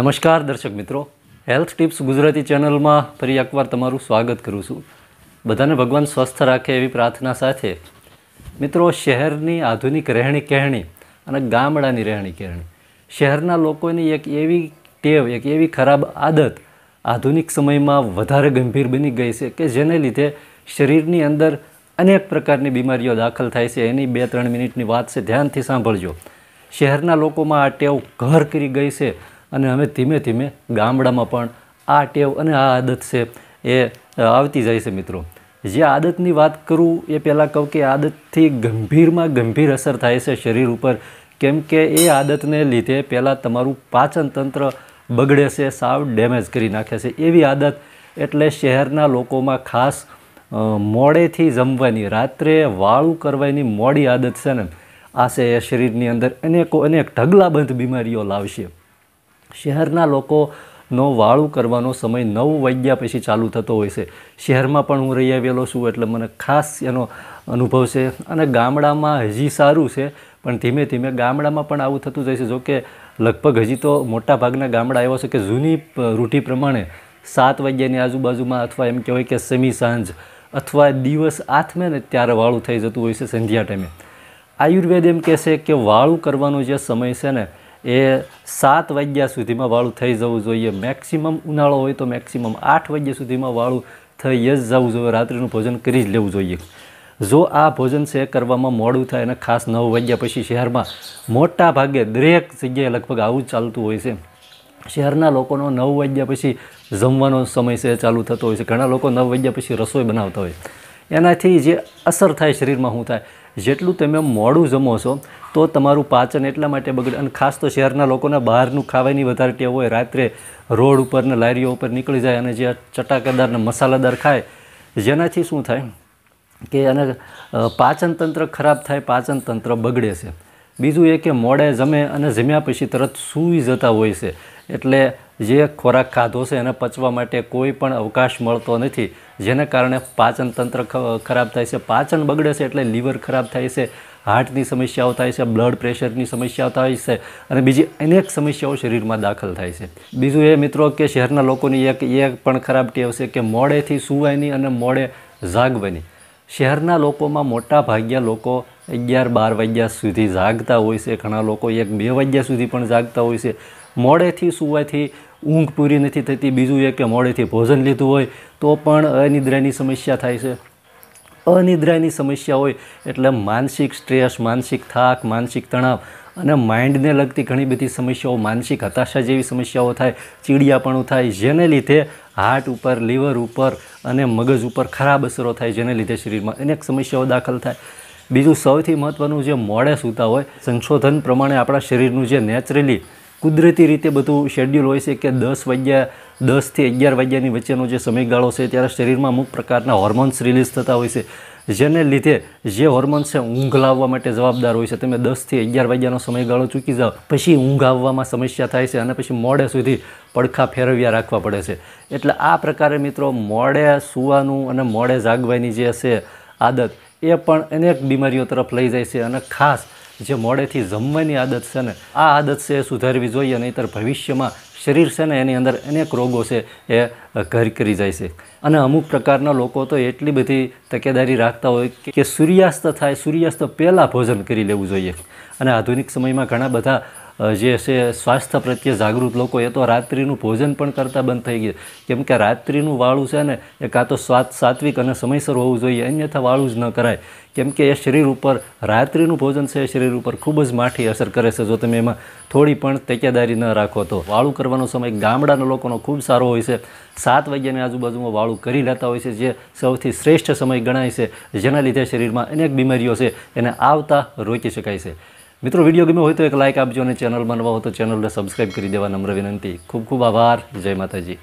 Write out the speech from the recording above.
નમસ્કાર દર્શક મિત્રો હેલ્થ ટિપ્સ ગુજરાતી ચેનલમાં ફરી એકવાર તમારું સ્વાગત કરું છું બધાને ભગવાન સ્વસ્થ રાખે એવી પ્રાર્થના સાથે મિત્રો શહેરની આધુનિક રહેણી કહેણી અને ગામડાની રહેણી કહેણી શહેરના લોકોની એક એવી ટેવ એક એવી ખરાબ આદત આધુનિક સમયમાં વધારે ગંભીર બની ગઈ છે કે જેને લીધે શરીરની અંદર અનેક પ્રકારની બીમારીઓ દાખલ થાય છે એની બે ત્રણ મિનિટની વાત છે ધ્યાનથી સાંભળજો શહેરના લોકોમાં આ ટેવ ઘર કરી ગઈ છે અને અમે ધીમે ધીમે ગામડામાં પણ આ ટેવ અને આ આદત છે એ આવતી જાય છે મિત્રો જે આદતની વાત કરું એ પહેલાં કહું કે આદતથી ગંભીરમાં ગંભીર અસર થાય છે શરીર ઉપર કેમ કે એ આદતને લીધે પહેલાં તમારું પાચન તંત્ર બગડે છે સાવ ડેમેજ કરી નાખે છે એવી આદત એટલે શહેરના લોકોમાં ખાસ મોડેથી જમવાની રાત્રે વાળું કરવાની મોડી આદત છે ને આ છે શરીરની અંદર અનેકો અનેક ઢગલાબંધ બીમારીઓ લાવશે શહેરના લોકોનો વાળું કરવાનો સમય નવ વાગ્યા પછી ચાલુ થતો હોય છે શહેરમાં પણ હું રહી આવેલો છું એટલે મને ખાસ એનો અનુભવ છે અને ગામડામાં હજી સારું છે પણ ધીમે ધીમે ગામડામાં પણ આવું થતું જાય છે જોકે લગભગ હજી તો મોટાભાગના ગામડા એવા છે કે જૂની રૂઢિ પ્રમાણે સાત વાગ્યાની આજુબાજુમાં અથવા એમ કહેવાય કે સેમી સાંજ અથવા દિવસ આથમે ને ત્યારે વાળું થઈ જતું હોય છે સંધ્યા ટાઈમે આયુર્વેદ એમ કહેશે કે વાળું કરવાનો જે સમય છે ને એ સાત વાગ્યા સુધીમાં વાળું થઈ જવું જોઈએ મેક્સિમમ ઉનાળો હોય તો મેક્સિમમ આઠ વાગ્યા સુધીમાં વાળું થઈ જ જવું જોઈએ રાત્રિનું ભોજન કરી જ લેવું જોઈએ જો આ ભોજન છે કરવામાં મોડું થાય અને ખાસ નવ વાગ્યા પછી શહેરમાં મોટા ભાગે દરેક જગ્યાએ લગભગ આવું ચાલતું હોય છે શહેરના લોકોનો નવ વાગ્યા પછી જમવાનો સમય છે ચાલુ થતો હોય છે ઘણા લોકો નવ વાગ્યા પછી રસોઈ બનાવતા હોય એનાથી જે અસર થાય શરીરમાં શું થાય જેટલું તમે મોડું જમો છો તો તમારું પાચન એટલા માટે બગડે અને ખાસ તો શહેરના લોકોના બહારનું ખાવાની વધારે ટેવ હોય રાત્રે રોડ ઉપર ને લારીઓ ઉપર નીકળી જાય અને જે ચટાકેદાર ને મસાલાદાર ખાય જેનાથી શું થાય કે એને તંત્ર ખરાબ થાય પાચન તંત્ર બગડે છે બીજું એ કે મોડે જમે અને જમ્યા પછી તરત સૂઈ જતા હોય છે એટલે જે ખોરાક ખાધો છે એને પચવા માટે કોઈ પણ અવકાશ મળતો નથી જેના કારણે પાચન તંત્ર ખરાબ થાય છે પાચન બગડે છે એટલે લીવર ખરાબ થાય છે હાર્ટની સમસ્યાઓ થાય છે બ્લડ પ્રેશરની સમસ્યાઓ થાય છે અને બીજી અનેક સમસ્યાઓ શરીરમાં દાખલ થાય છે બીજું એ મિત્રો કે શહેરના લોકોની એક એ પણ ખરાબ ટેવ છે કે મોડેથી સૂવાની અને મોડે જાગવાની શહેરના લોકોમાં મોટા ભાગ્યા લોકો અગિયાર બાર વાગ્યા સુધી જાગતા હોય છે ઘણા લોકો એક બે વાગ્યા સુધી પણ જાગતા હોય છે મોડેથી સૂવાથી ઊંઘ પૂરી નથી થતી બીજું એ કે મોડેથી ભોજન લીધું હોય તો પણ અનિદ્રાની સમસ્યા થાય છે અનિદ્રાની સમસ્યા હોય એટલે માનસિક સ્ટ્રેસ માનસિક થાક માનસિક તણાવ અને માઇન્ડને લગતી ઘણી બધી સમસ્યાઓ માનસિક હતાશા જેવી સમસ્યાઓ થાય ચીડિયાપણું થાય જેને લીધે હાર્ટ ઉપર લીવર ઉપર અને મગજ ઉપર ખરાબ અસરો થાય જેને લીધે શરીરમાં અનેક સમસ્યાઓ દાખલ થાય બીજું સૌથી મહત્ત્વનું જે મોડે સૂતા હોય સંશોધન પ્રમાણે આપણા શરીરનું જે નેચરલી કુદરતી રીતે બધું શેડ્યુલ હોય છે કે દસ વાગ્યા દસથી અગિયાર વાગ્યાની વચ્ચેનો જે સમયગાળો છે ત્યારે શરીરમાં અમુક પ્રકારના હોર્મોન્સ રિલીઝ થતા હોય છે જેને લીધે જે હોર્મોન્સ છે ઊંઘ લાવવા માટે જવાબદાર હોય છે તમે દસથી અગિયાર વાગ્યાનો સમયગાળો ચૂકી જાઓ પછી ઊંઘ આવવામાં સમસ્યા થાય છે અને પછી મોડે સુધી પડખા ફેરવ્યા રાખવા પડે છે એટલે આ પ્રકારે મિત્રો મોડે સૂવાનું અને મોડે જાગવાની જે છે આદત એ પણ અનેક બીમારીઓ તરફ લઈ જાય છે અને ખાસ જે મોડેથી જમવાની આદત છે ને આ આદત છે એ સુધારવી જોઈએ નહીંતર ભવિષ્યમાં શરીર છે ને એની અંદર અનેક રોગો છે એ ઘર કરી જાય છે અને અમુક પ્રકારના લોકો તો એટલી બધી તકેદારી રાખતા હોય કે સૂર્યાસ્ત થાય સૂર્યાસ્ત પહેલાં ભોજન કરી લેવું જોઈએ અને આધુનિક સમયમાં ઘણા બધા જે છે સ્વાસ્થ્ય પ્રત્યે જાગૃત લોકો એ તો રાત્રિનું ભોજન પણ કરતાં બંધ થઈ ગયું કેમ કે રાત્રિનું વાળું છે ને એ કાં તો સ્વાદ સાત્વિક અને સમયસર હોવું જોઈએ અન્યથા વાળું જ ન કરાય કેમ કે એ શરીર ઉપર રાત્રિનું ભોજન છે એ શરીર ઉપર ખૂબ જ માઠી અસર કરે છે જો તમે એમાં થોડી પણ તકેદારી ન રાખો તો વાળું કરવાનો સમય ગામડાના લોકોનો ખૂબ સારો હોય છે સાત વાગ્યાની આજુબાજુમાં વાળું કરી લેતા હોય છે જે સૌથી શ્રેષ્ઠ સમય ગણાય છે જેના લીધે શરીરમાં અનેક બીમારીઓ છે એને આવતા રોકી શકાય છે મિત્રો વિડીયો ગમ્યો હોય તો એક લાઇક આપજો અને ચેનલ બનવા હો તો ચેનલને સબસ્ક્રાઈબ કરી દેવા નમ્ર વિનંતી ખૂબ ખૂબ આભાર જય માતાજી